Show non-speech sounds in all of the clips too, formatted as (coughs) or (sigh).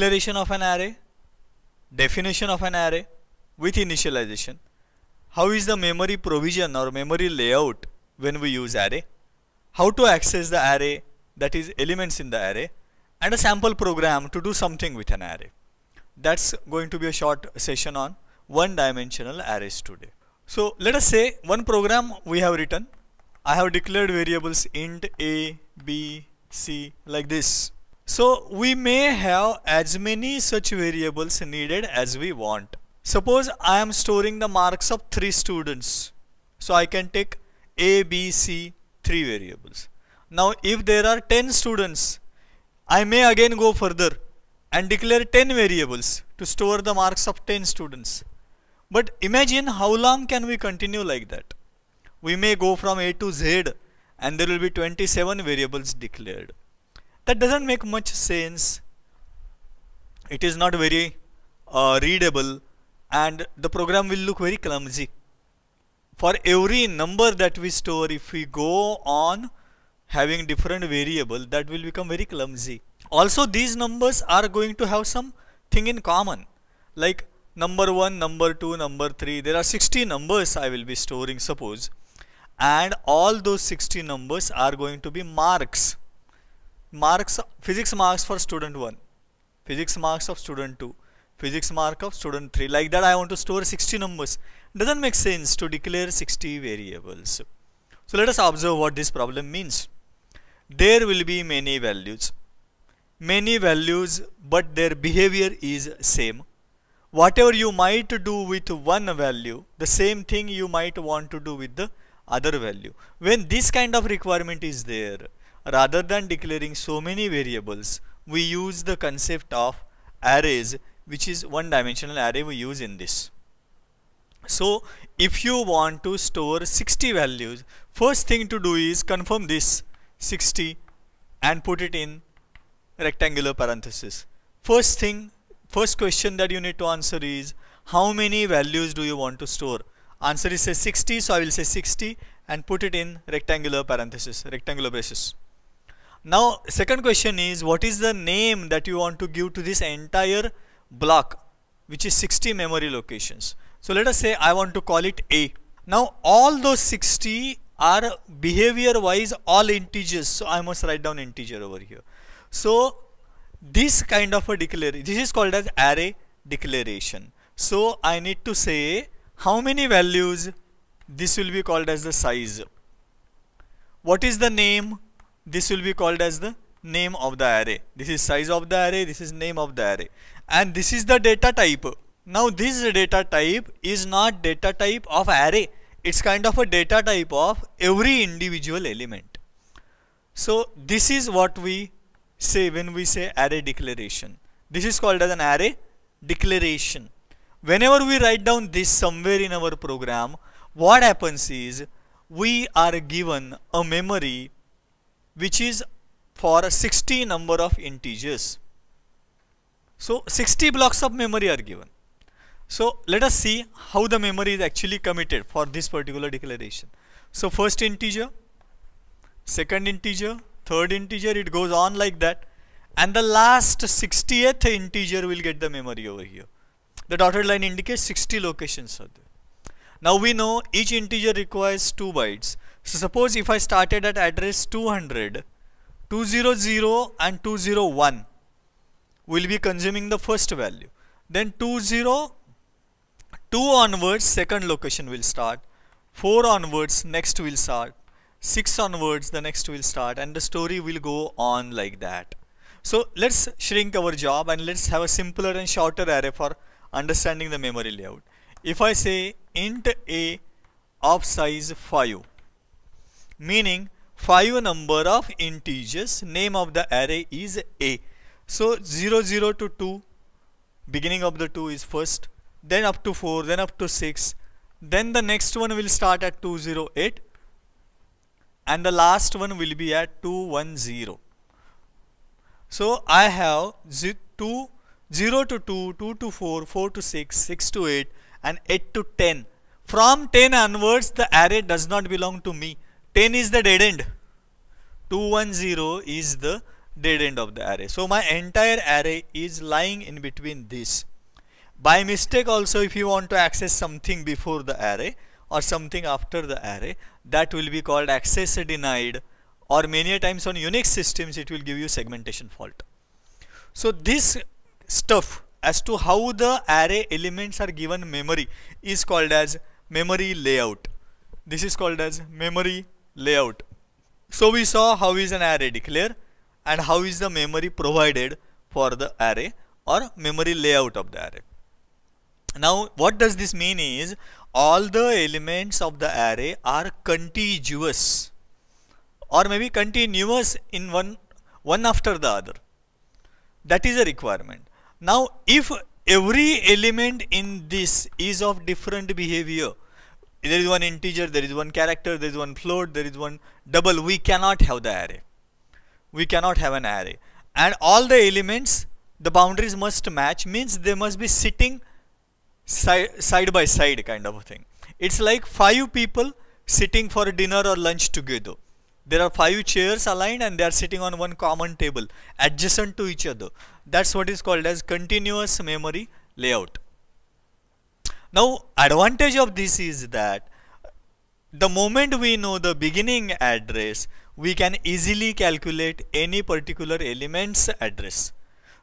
declaration of an array, definition of an array with initialization. How is the memory provision or memory layout when we use array? How to access the array that is elements in the array and a sample program to do something with an array. That's going to be a short session on one dimensional arrays today. So let us say one program we have written. I have declared variables int a, b, c like this so we may have as many such variables needed as we want. Suppose I am storing the marks of three students. So I can take A, B, C, three variables. Now if there are 10 students, I may again go further and declare 10 variables to store the marks of 10 students. But imagine how long can we continue like that. We may go from A to Z and there will be 27 variables declared that doesn't make much sense it is not very uh, readable and the program will look very clumsy for every number that we store if we go on having different variable that will become very clumsy also these numbers are going to have some thing in common like number 1 number 2 number 3 there are 60 numbers I will be storing suppose and all those 60 numbers are going to be marks marks physics marks for student 1 physics marks of student 2 physics mark of student 3 like that I want to store 60 numbers doesn't make sense to declare 60 variables so let us observe what this problem means there will be many values many values but their behavior is same whatever you might do with one value the same thing you might want to do with the other value when this kind of requirement is there rather than declaring so many variables, we use the concept of arrays, which is one dimensional array we use in this. So if you want to store 60 values, first thing to do is confirm this 60 and put it in rectangular parenthesis. First thing, first question that you need to answer is how many values do you want to store? Answer is say 60, so I will say 60 and put it in rectangular parenthesis, rectangular braces. Now, second question is what is the name that you want to give to this entire block which is 60 memory locations. So let us say I want to call it A. Now all those 60 are behavior wise all integers. So I must write down integer over here. So this kind of a declaration, this is called as array declaration. So I need to say how many values this will be called as the size. What is the name? this will be called as the name of the array this is size of the array this is name of the array and this is the data type now this data type is not data type of array it's kind of a data type of every individual element so this is what we say when we say array declaration this is called as an array declaration whenever we write down this somewhere in our program what happens is we are given a memory which is for a 60 number of integers. So 60 blocks of memory are given. So let us see how the memory is actually committed for this particular declaration. So first integer, second integer, third integer it goes on like that and the last 60th integer will get the memory over here. The dotted line indicates 60 locations are there. Now we know each integer requires 2 bytes. So suppose if I started at address 200, 200 and 201 will be consuming the first value. Then 202 onwards second location will start, 4 onwards next will start, 6 onwards the next will start and the story will go on like that. So let's shrink our job and let's have a simpler and shorter array for understanding the memory layout. If I say int a of size 5 meaning 5 number of integers name of the array is A so 0 0 to 2 beginning of the 2 is first then up to 4 then up to 6 then the next one will start at 208 and the last one will be at 210 so I have 2 0 to 2 2 to 4 4 to 6 6 to 8 and 8 to 10 from 10 onwards the array does not belong to me 10 is the dead end 210 is the dead end of the array so my entire array is lying in between this by mistake also if you want to access something before the array or something after the array that will be called access denied or many times on Unix systems it will give you segmentation fault so this stuff as to how the array elements are given memory is called as memory layout this is called as memory layout. So we saw how is an array declared and how is the memory provided for the array or memory layout of the array. Now what does this mean is all the elements of the array are contiguous or maybe continuous in one one after the other. That is a requirement. Now if every element in this is of different behavior there is one integer, there is one character, there is one float, there is one double. We cannot have the array. We cannot have an array. And all the elements, the boundaries must match, means they must be sitting side, side by side kind of a thing. It's like five people sitting for dinner or lunch together. There are five chairs aligned and they are sitting on one common table adjacent to each other. That's what is called as continuous memory layout. Now advantage of this is that the moment we know the beginning address, we can easily calculate any particular element's address.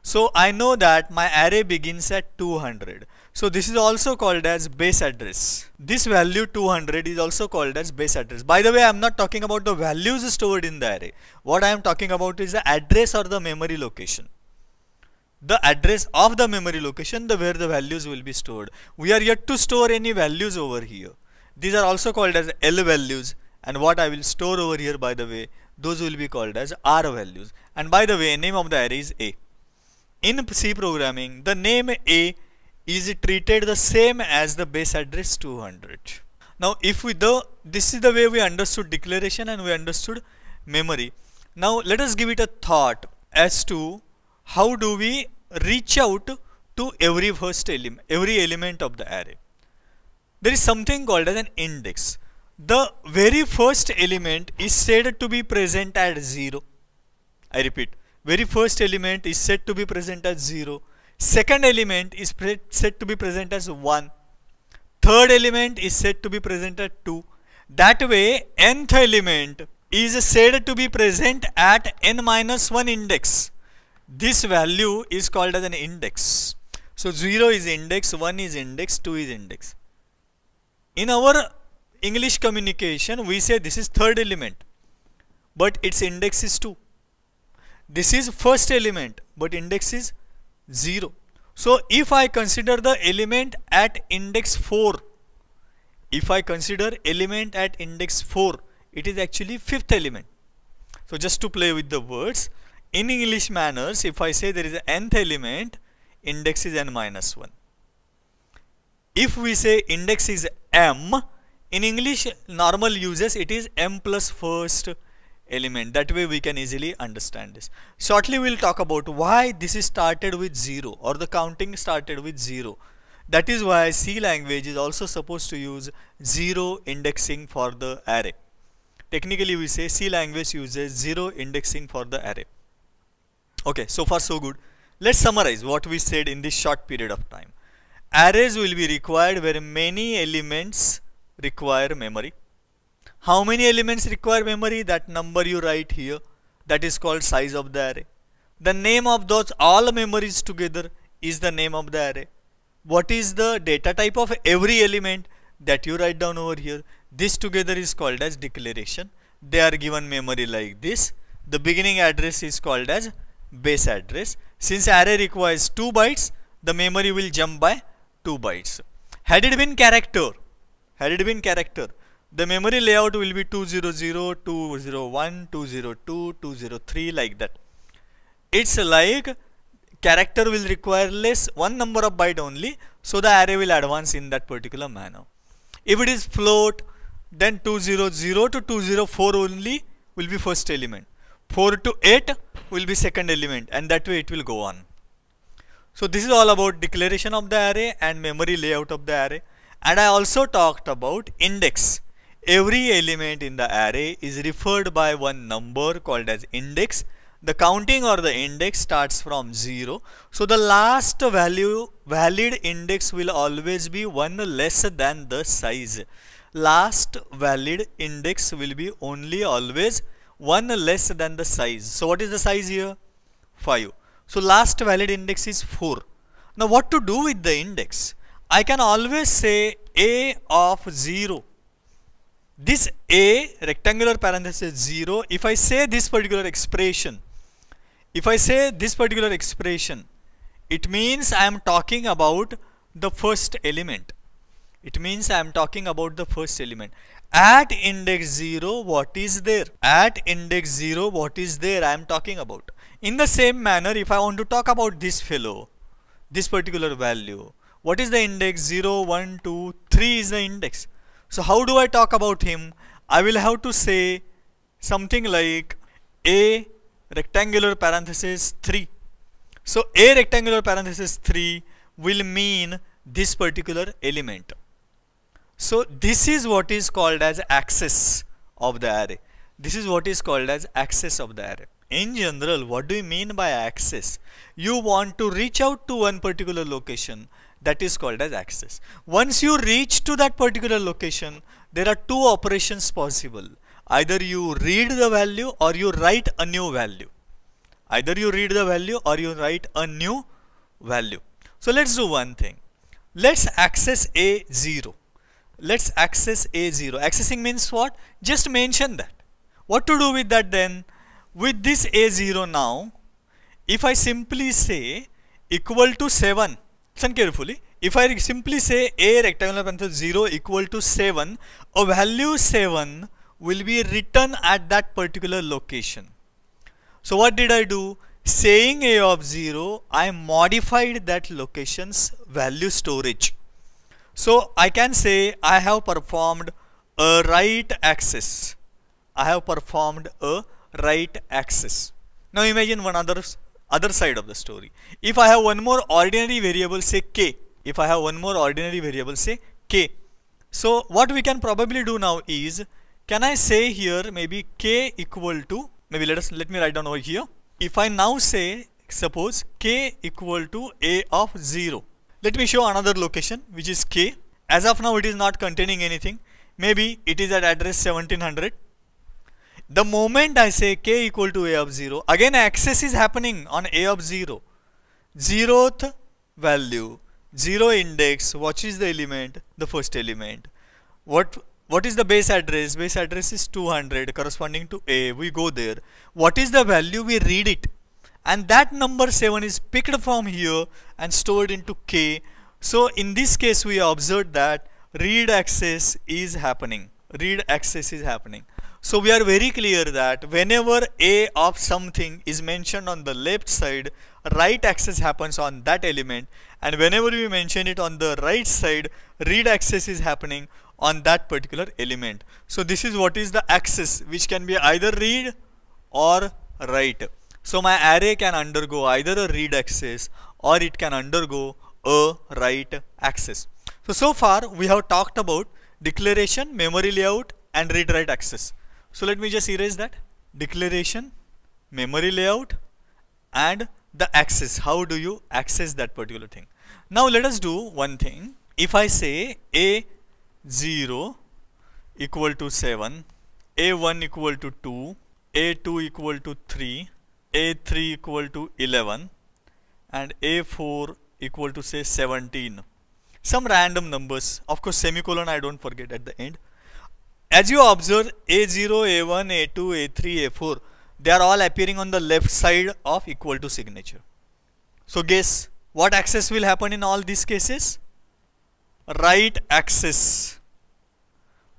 So I know that my array begins at 200. So this is also called as base address. This value 200 is also called as base address. By the way, I am not talking about the values stored in the array. What I am talking about is the address or the memory location the address of the memory location the where the values will be stored we are yet to store any values over here these are also called as L values and what I will store over here by the way those will be called as R values and by the way name of the array is A in C programming the name A is treated the same as the base address 200 now if we the this is the way we understood declaration and we understood memory now let us give it a thought as to how do we reach out to every first element, every element of the array? There is something called as an index. The very first element is said to be present at 0. I repeat, very first element is said to be present as 0. Second element is said to be present as 1. Third element is said to be present at 2. That way, nth element is said to be present at n minus 1 index this value is called as an index so 0 is index 1 is index 2 is index in our english communication we say this is third element but its index is 2 this is first element but index is 0 so if i consider the element at index 4 if i consider element at index 4 it is actually fifth element so just to play with the words in English manners if I say there is an nth element index is n minus 1 if we say index is m in English normal uses it is m plus first element that way we can easily understand this shortly we'll talk about why this is started with 0 or the counting started with 0 that is why C language is also supposed to use 0 indexing for the array technically we say C language uses 0 indexing for the array okay so far so good let's summarize what we said in this short period of time arrays will be required where many elements require memory how many elements require memory that number you write here that is called size of the array the name of those all memories together is the name of the array what is the data type of every element that you write down over here this together is called as declaration they are given memory like this the beginning address is called as base address. Since array requires 2 bytes, the memory will jump by 2 bytes. Had it been character, had it been character, the memory layout will be 200, 201, 202, 203 like that. It's like character will require less one number of byte only, so the array will advance in that particular manner. If it is float, then 200 to 204 only will be first element. 4 to 8 will be second element and that way it will go on. So this is all about declaration of the array and memory layout of the array and I also talked about index. Every element in the array is referred by one number called as index. The counting or the index starts from 0. So the last value valid index will always be 1 less than the size. Last valid index will be only always 1 less than the size. So what is the size here? 5. So last valid index is 4. Now what to do with the index? I can always say a of 0. This a rectangular parenthesis 0. If I say this particular expression, if I say this particular expression, it means I am talking about the first element. It means I am talking about the first element at index 0 what is there at index 0 what is there i am talking about in the same manner if i want to talk about this fellow this particular value what is the index 0 1 2 3 is the index so how do i talk about him i will have to say something like a rectangular parenthesis 3 so a rectangular parenthesis 3 will mean this particular element so this is what is called as axis of the array. This is what is called as axis of the array. In general, what do you mean by axis? You want to reach out to one particular location that is called as axis. Once you reach to that particular location, there are two operations possible. Either you read the value or you write a new value. Either you read the value or you write a new value. So let's do one thing. Let's access A0 let's access A0. Accessing means what? Just mention that. What to do with that then? With this A0 now, if I simply say equal to 7, listen carefully, if I simply say A rectangular parenthesis 0 equal to 7, a value 7 will be written at that particular location. So what did I do? Saying A of 0, I modified that location's value storage. So I can say I have performed a right axis. I have performed a right axis. Now imagine one other other side of the story. If I have one more ordinary variable say k, if I have one more ordinary variable say k. So what we can probably do now is can I say here maybe k equal to maybe let us let me write down over here. If I now say suppose k equal to a of 0 let me show another location which is K. As of now it is not containing anything. Maybe it is at address 1700. The moment I say K equal to A of 0, again access is happening on A of 0. Zeroth value, zero index, what is the element? The first element. What what is the base address? Base address is 200 corresponding to A. We go there. What is the value? We read it. And that number 7 is picked from here and stored into K. So in this case, we observed that read access is happening. Read access is happening. So we are very clear that whenever A of something is mentioned on the left side, right access happens on that element. And whenever we mention it on the right side, read access is happening on that particular element. So this is what is the access which can be either read or write. So my array can undergo either a read access or it can undergo a write access. So, so far we have talked about declaration, memory layout and read write access. So let me just erase that declaration, memory layout and the access. How do you access that particular thing? Now let us do one thing. If I say A0 equal to 7, A1 equal to 2, A2 equal to 3, a3 equal to 11 and a4 equal to say 17 some random numbers of course semicolon I don't forget at the end as you observe a0 a1 a2 a3 a4 they are all appearing on the left side of equal to signature so guess what access will happen in all these cases right access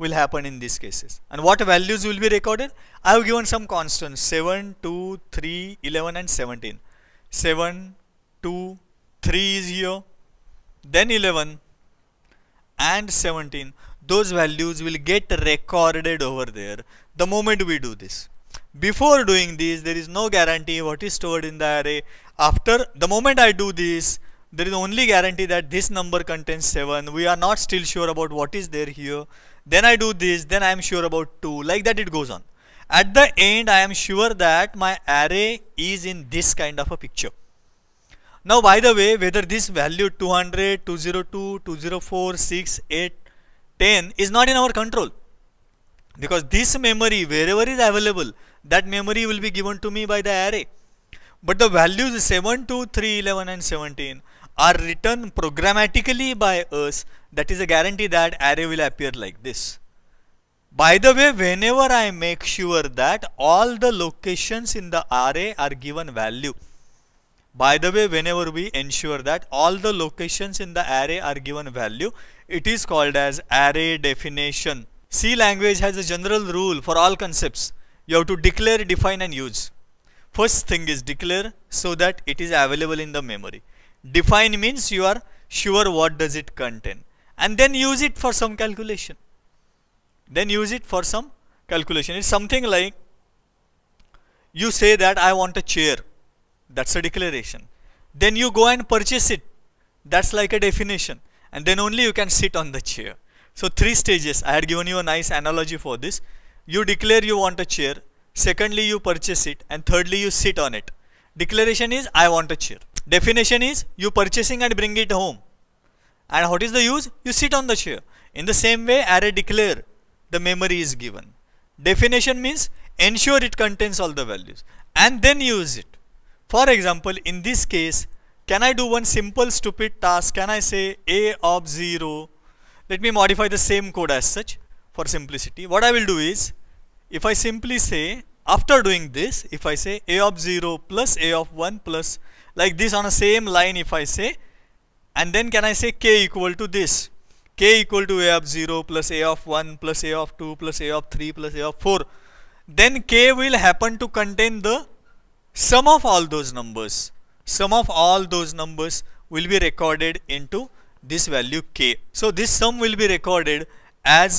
will happen in these cases. And what values will be recorded? I have given some constants 7, 2, 3, 11 and 17. 7, 2, 3 is here, then 11 and 17. Those values will get recorded over there the moment we do this. Before doing this, there is no guarantee what is stored in the array. After the moment I do this, there is only guarantee that this number contains 7. We are not still sure about what is there here then I do this, then I am sure about 2, like that it goes on. At the end, I am sure that my array is in this kind of a picture. Now, by the way, whether this value 200, 202, 204, 6, 8, 10 is not in our control because this memory, wherever is available, that memory will be given to me by the array. But the values 7, 2, 3, 11 and 17 are written programmatically by us that is a guarantee that array will appear like this. By the way, whenever I make sure that all the locations in the array are given value, by the way, whenever we ensure that all the locations in the array are given value, it is called as array definition. C language has a general rule for all concepts. You have to declare, define and use. First thing is declare so that it is available in the memory. Define means you are sure what does it contain and then use it for some calculation then use it for some calculation it's something like you say that I want a chair that's a declaration then you go and purchase it that's like a definition and then only you can sit on the chair so three stages I had given you a nice analogy for this you declare you want a chair secondly you purchase it and thirdly you sit on it declaration is I want a chair definition is you purchasing and bring it home and what is the use? You sit on the chair. In the same way, array declare the memory is given. Definition means ensure it contains all the values and then use it. For example, in this case, can I do one simple stupid task? Can I say a of 0? Let me modify the same code as such for simplicity. What I will do is, if I simply say, after doing this, if I say a of 0 plus a of 1 plus, like this on the same line if I say and then can I say k equal to this k equal to a of 0 plus a of 1 plus a of 2 plus a of 3 plus a of 4 then k will happen to contain the sum of all those numbers sum of all those numbers will be recorded into this value k so this sum will be recorded as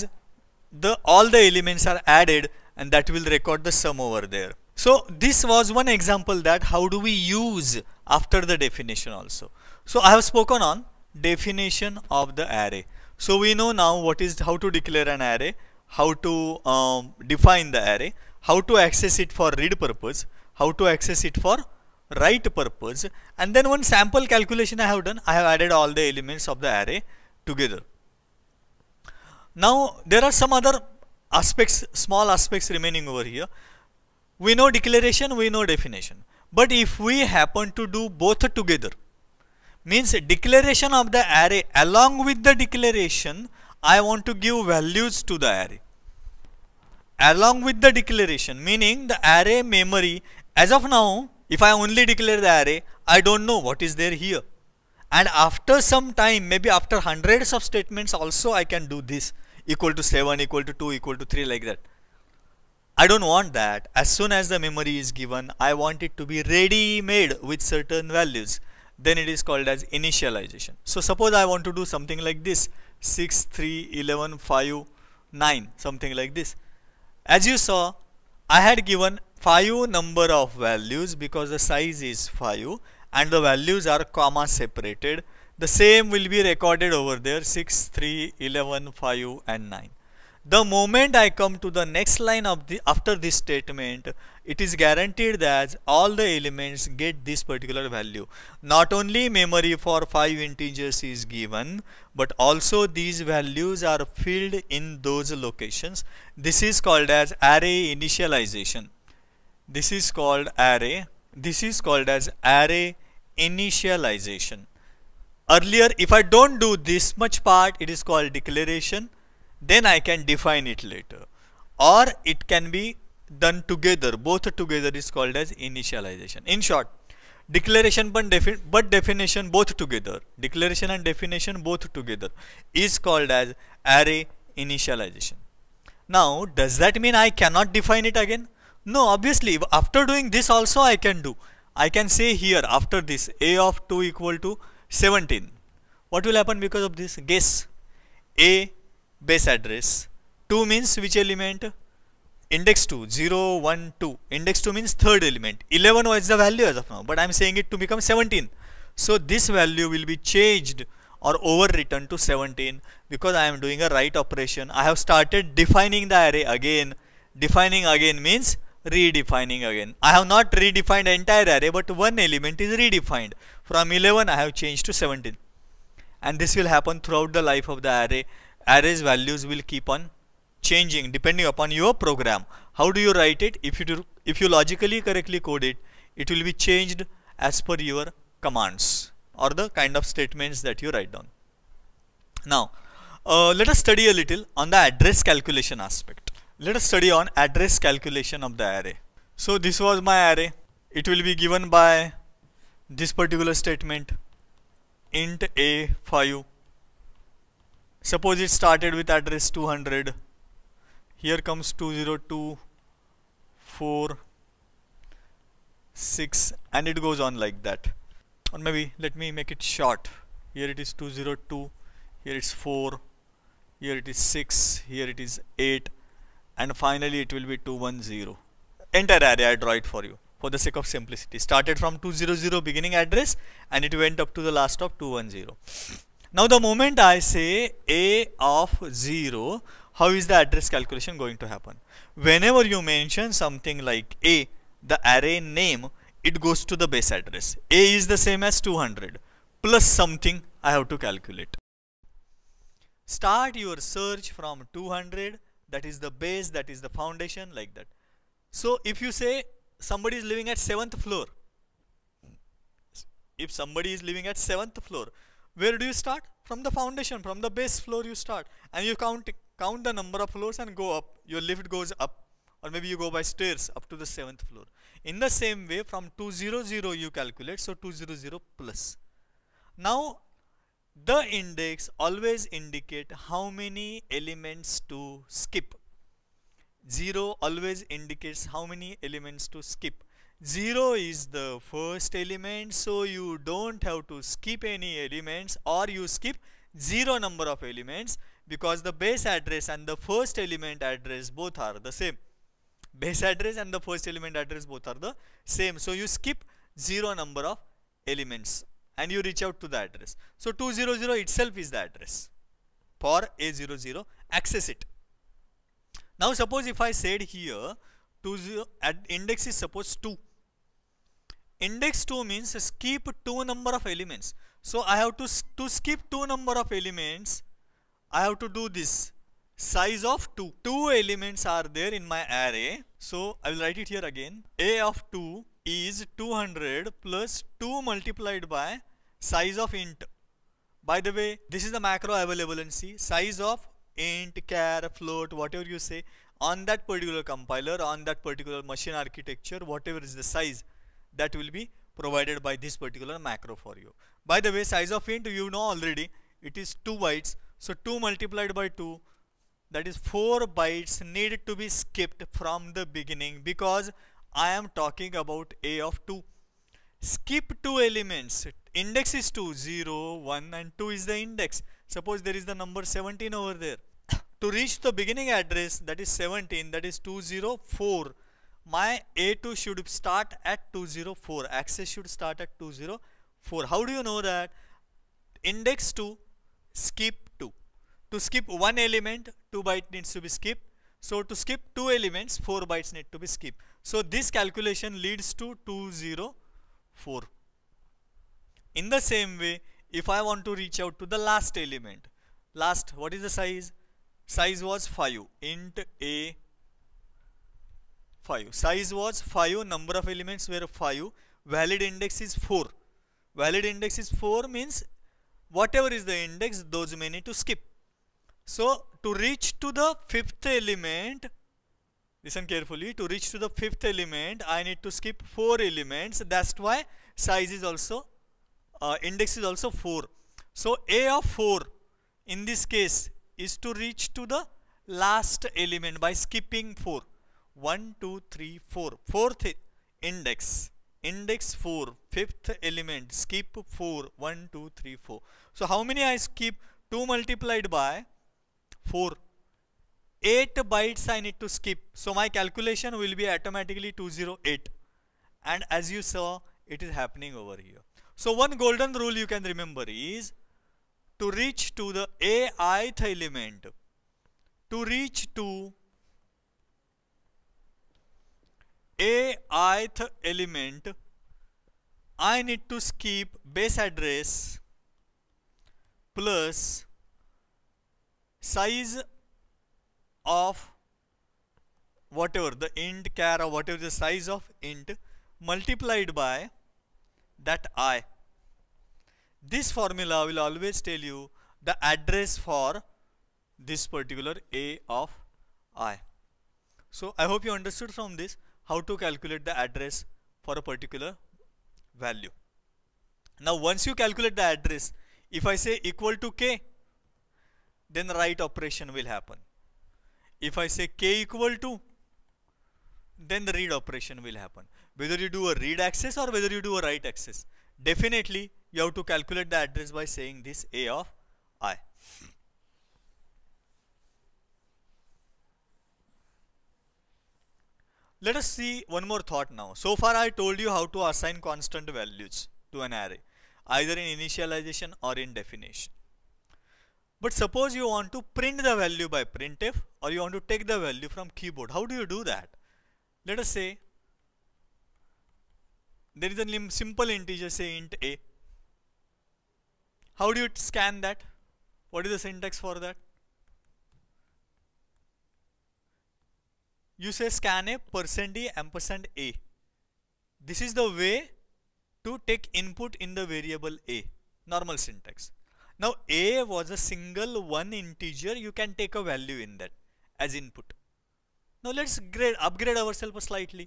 the all the elements are added and that will record the sum over there so this was one example that how do we use after the definition also so I have spoken on definition of the array. So we know now what is how to declare an array, how to um, define the array, how to access it for read purpose, how to access it for write purpose and then one sample calculation I have done, I have added all the elements of the array together. Now there are some other aspects, small aspects remaining over here. We know declaration, we know definition. But if we happen to do both together, means declaration of the array along with the declaration I want to give values to the array along with the declaration meaning the array memory as of now if I only declare the array I don't know what is there here and after some time maybe after hundreds of statements also I can do this equal to 7 equal to 2 equal to 3 like that I don't want that as soon as the memory is given I want it to be ready made with certain values then it is called as initialization. So suppose I want to do something like this 6, 3, 11, 5, 9 something like this. As you saw I had given 5 number of values because the size is 5 and the values are comma separated. The same will be recorded over there 6, 3, 11, 5 and 9. The moment I come to the next line of the after this statement it is guaranteed that all the elements get this particular value not only memory for 5 integers is given but also these values are filled in those locations this is called as array initialization this is called array this is called as array initialization earlier if I don't do this much part it is called declaration then I can define it later or it can be done together both together is called as initialization in short declaration but, defi but definition both together declaration and definition both together is called as array initialization now does that mean I cannot define it again no obviously after doing this also I can do I can say here after this a of 2 equal to 17 what will happen because of this guess a base address 2 means which element index 2 0 1 2 index 2 means third element 11 was the value as of now but i'm saying it to become 17 so this value will be changed or overwritten to 17 because i am doing a write operation i have started defining the array again defining again means redefining again i have not redefined entire array but one element is redefined from 11 i have changed to 17 and this will happen throughout the life of the array arrays values will keep on changing depending upon your program how do you write it if you do if you logically correctly code it it will be changed as per your commands or the kind of statements that you write down now uh, let us study a little on the address calculation aspect let us study on address calculation of the array so this was my array it will be given by this particular statement int a 5 suppose it started with address 200 here comes 202 4 6 and it goes on like that or maybe let me make it short here it is 202 here it's 4 here it is 6 here it is 8 and finally it will be 210 entire area I draw it for you for the sake of simplicity started from 200 beginning address and it went up to the last of 210 now the moment I say a of 0 how is the address calculation going to happen whenever you mention something like a the array name it goes to the base address a is the same as 200 plus something I have to calculate start your search from 200 that is the base that is the foundation like that so if you say somebody is living at 7th floor if somebody is living at 7th floor where do you start from the foundation from the base floor you start and you count count the number of floors and go up your lift goes up or maybe you go by stairs up to the seventh floor in the same way from 200 you calculate so 200 plus now the index always indicate how many elements to skip 0 always indicates how many elements to skip 0 is the first element so you don't have to skip any elements or you skip 0 number of elements because the base address and the first element address both are the same base address and the first element address both are the same so you skip zero number of elements and you reach out to the address so 200 itself is the address for a00 access it now suppose if i said here 20 at index is suppose 2 index 2 means skip 2 number of elements so i have to to skip 2 number of elements I have to do this size of 2 two elements are there in my array so I will write it here again a of 2 is 200 plus 2 multiplied by size of int by the way this is the macro available in C size of int char float whatever you say on that particular compiler on that particular machine architecture whatever is the size that will be provided by this particular macro for you by the way size of int you know already it is 2 bytes so 2 multiplied by 2 that is 4 bytes need to be skipped from the beginning because I am talking about A of 2. Skip 2 elements. Index is 2, 0, 1 and 2 is the index. Suppose there is the number 17 over there. to reach the beginning address that is 17 that is 204 my A2 should start at 204 access should start at 204 how do you know that index 2 skip to skip one element 2 bytes needs to be skipped so to skip two elements 4 bytes need to be skipped so this calculation leads to 204 in the same way if I want to reach out to the last element last what is the size size was 5 int a 5 size was 5 number of elements were 5 valid index is 4 valid index is 4 means whatever is the index those may need to skip so to reach to the fifth element, listen carefully, to reach to the fifth element, I need to skip four elements. That's why size is also, uh, index is also 4. So A of 4 in this case is to reach to the last element by skipping 4. 1, 2, 3, 4. Fourth index. Index 4. Fifth element. Skip 4. 1, 2, 3, 4. So how many I skip? 2 multiplied by 4 8 bytes I need to skip so my calculation will be automatically 208 and as you saw it is happening over here so one golden rule you can remember is to reach to the aith element to reach to aith element I need to skip base address plus size of whatever the int char or whatever the size of int multiplied by that i this formula will always tell you the address for this particular a of i so i hope you understood from this how to calculate the address for a particular value now once you calculate the address if i say equal to k then right operation will happen. If I say k equal to, then the read operation will happen. Whether you do a read access or whether you do a write access, definitely you have to calculate the address by saying this a of i. Let us see one more thought now. So far I told you how to assign constant values to an array either in initialization or in definition. But suppose you want to print the value by printf or you want to take the value from keyboard. How do you do that? Let us say there is a simple integer say int a. How do you scan that? What is the syntax for that? You say scan a percent %e ampersand a. This is the way to take input in the variable a. Normal syntax. Now a was a single one integer, you can take a value in that as input. Now let's grade, upgrade ourselves slightly.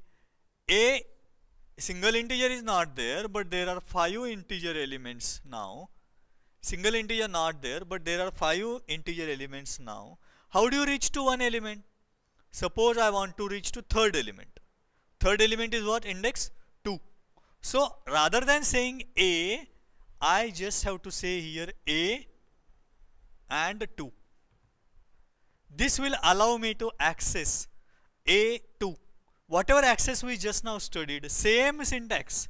a single integer is not there, but there are five integer elements now. Single integer not there, but there are five integer elements now. How do you reach to one element? Suppose I want to reach to third element. Third element is what? Index 2. So rather than saying a, I just have to say here A and 2. This will allow me to access A2. Whatever access we just now studied, same syntax.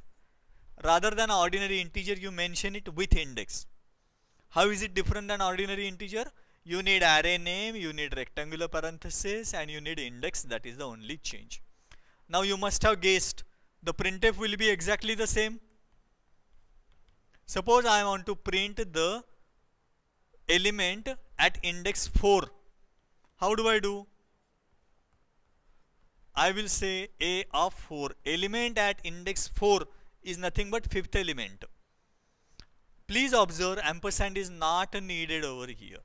Rather than ordinary integer, you mention it with index. How is it different than ordinary integer? You need array name, you need rectangular parenthesis and you need index. That is the only change. Now you must have guessed the printf will be exactly the same Suppose I want to print the element at index 4. How do I do? I will say A of 4. Element at index 4 is nothing but fifth element. Please observe ampersand is not needed over here.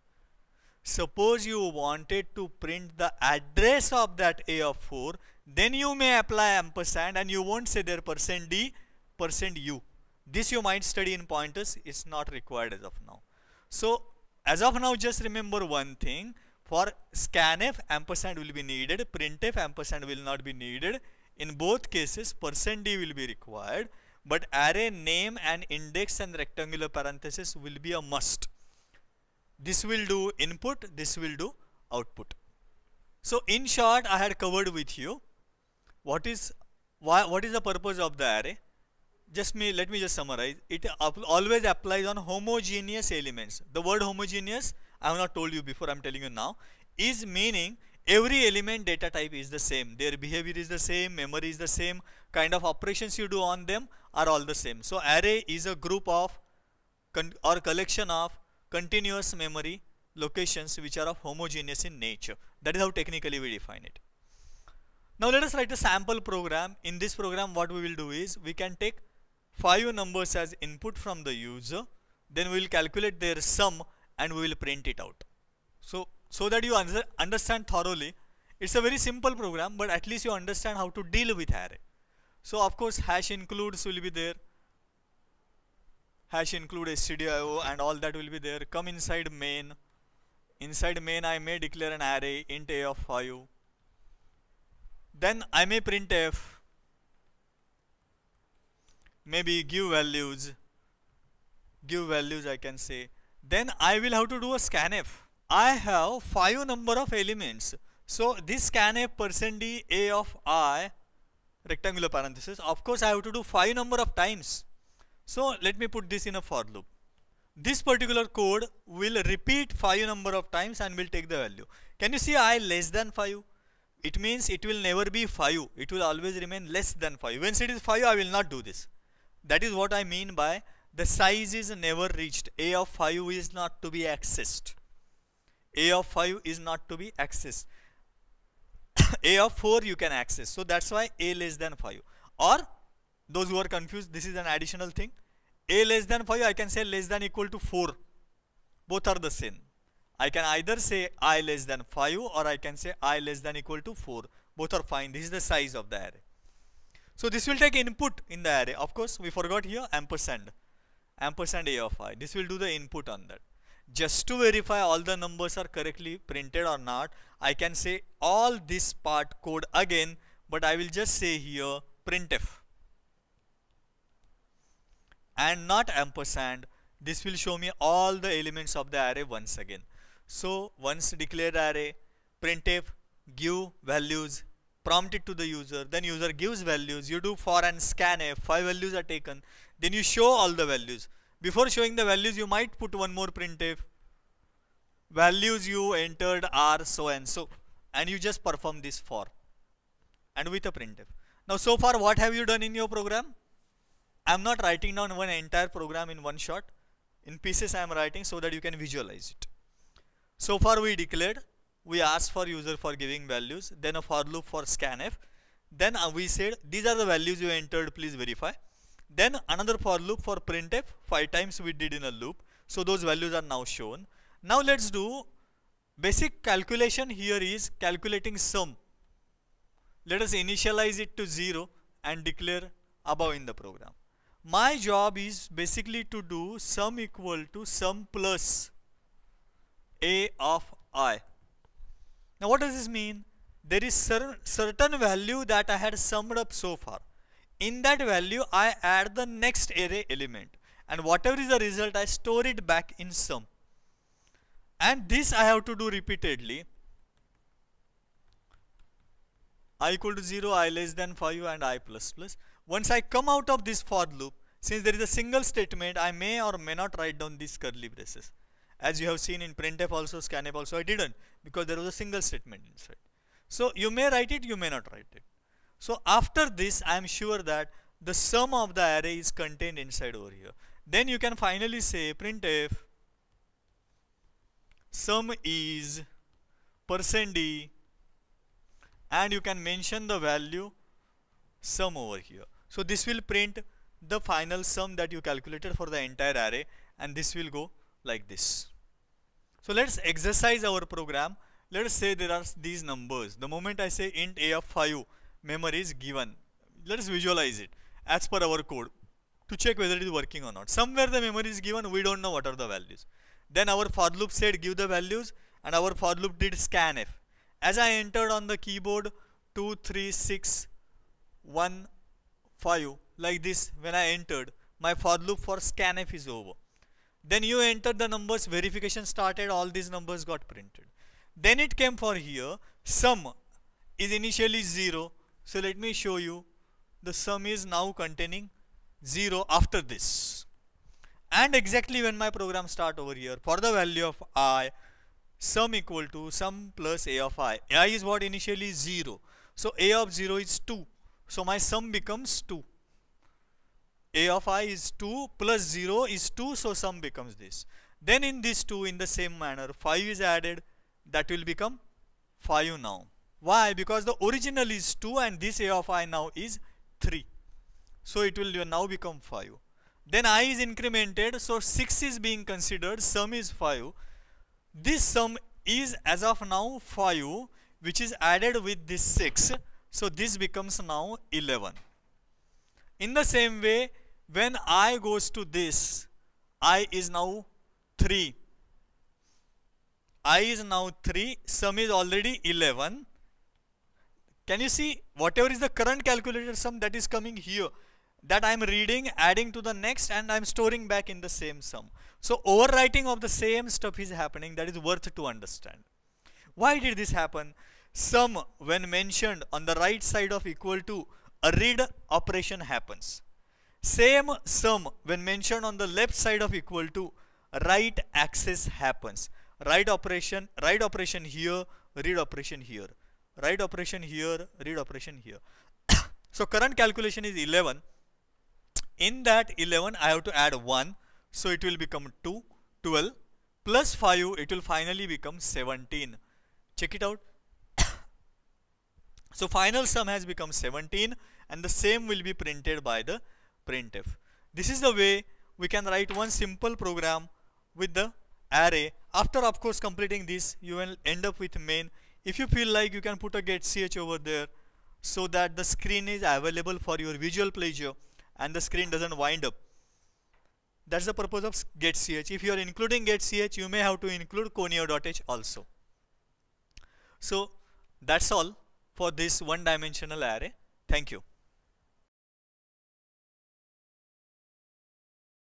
Suppose you wanted to print the address of that A of 4, then you may apply ampersand and you won't say there percent %D, percent %U this you might study in pointers it's not required as of now so as of now just remember one thing for scanf ampersand will be needed printf ampersand will not be needed in both cases percent %d will be required but array name and index and rectangular parenthesis will be a must this will do input this will do output so in short i had covered with you what is why what is the purpose of the array just me let me just summarize it always applies on homogeneous elements the word homogeneous i have not told you before i'm telling you now is meaning every element data type is the same their behavior is the same memory is the same kind of operations you do on them are all the same so array is a group of or collection of continuous memory locations which are of homogeneous in nature that is how technically we define it now let us write a sample program in this program what we will do is we can take 5 numbers as input from the user then we will calculate their sum and we will print it out so so that you understand thoroughly it's a very simple program but at least you understand how to deal with array so of course hash includes will be there hash include stdio and all that will be there come inside main inside main I may declare an array int a of 5 then I may print f maybe give values give values I can say then I will have to do a scanf I have five number of elements so this scanf percent d a of i rectangular parenthesis of course I have to do five number of times so let me put this in a for loop this particular code will repeat 5 number of times and will take the value. Can you see i less than 5? It means it will never be 5. It will always remain less than 5. Once it is 5, I will not do this that is what I mean by the size is never reached a of 5 is not to be accessed a of 5 is not to be accessed (coughs) a of 4 you can access so that's why a less than 5 or those who are confused this is an additional thing a less than 5 I can say less than equal to 4 both are the same I can either say i less than 5 or I can say i less than equal to 4 both are fine this is the size of the array so this will take input in the array. Of course, we forgot here ampersand, ampersand a of i. This will do the input on that. Just to verify all the numbers are correctly printed or not, I can say all this part code again, but I will just say here printf and not ampersand. This will show me all the elements of the array once again. So once declared array, printf give values prompt it to the user then user gives values you do for and scan if five values are taken then you show all the values before showing the values you might put one more printf values you entered are so and so and you just perform this for and with a printf now so far what have you done in your program I'm not writing down one entire program in one shot in pieces I am writing so that you can visualize it so far we declared we asked for user for giving values then a for loop for scanf then uh, we said these are the values you entered please verify then another for loop for printf five times we did in a loop so those values are now shown now let's do basic calculation here is calculating sum let us initialize it to 0 and declare above in the program my job is basically to do sum equal to sum plus a of i now what does this mean? There is cer certain value that I had summed up so far. In that value, I add the next array element. And whatever is the result, I store it back in sum. And this I have to do repeatedly. i equal to 0, i less than 5, and i plus plus. Once I come out of this for loop, since there is a single statement, I may or may not write down these curly braces as you have seen in printf also scanf also I didn't because there was a single statement inside so you may write it you may not write it so after this I am sure that the sum of the array is contained inside over here then you can finally say printf sum is percent %d and you can mention the value sum over here so this will print the final sum that you calculated for the entire array and this will go like this. So let's exercise our program. Let's say there are these numbers. The moment I say int a of 5, memory is given. Let's visualize it as per our code to check whether it is working or not. Somewhere the memory is given, we don't know what are the values. Then our for loop said give the values and our for loop did scanf. As I entered on the keyboard 2, 3, 6, 1, 5 like this when I entered, my for loop for scanf is over. Then you enter the numbers, verification started, all these numbers got printed. Then it came for here, sum is initially 0. So let me show you, the sum is now containing 0 after this. And exactly when my program start over here, for the value of i, sum equal to sum plus a of i. i is what initially 0. So a of 0 is 2. So my sum becomes 2 a of i is 2 plus 0 is 2 so sum becomes this then in this 2 in the same manner 5 is added that will become 5 now why because the original is 2 and this a of i now is 3 so it will now become 5 then i is incremented so 6 is being considered sum is 5 this sum is as of now 5 which is added with this 6 so this becomes now 11 in the same way, when I goes to this, I is now 3. I is now 3, sum is already 11. Can you see whatever is the current calculator sum that is coming here? that I'm reading, adding to the next, and I'm storing back in the same sum. So overwriting of the same stuff is happening. That is worth to understand. Why did this happen? Sum, when mentioned on the right side of equal to, a read operation happens. Same sum when mentioned on the left side of equal to right axis happens. Write operation, write operation here, read operation here. write operation here, read operation here. (coughs) so current calculation is 11. In that 11 I have to add 1. So it will become 2, 12 plus 5 it will finally become 17. Check it out. So final sum has become 17 and the same will be printed by the printf. This is the way we can write one simple program with the array. After of course completing this you will end up with main. If you feel like you can put a getch over there so that the screen is available for your visual pleasure and the screen doesn't wind up. That's the purpose of getch. If you are including getch, you may have to include conio.h also. So that's all for this one dimensional array. Thank you.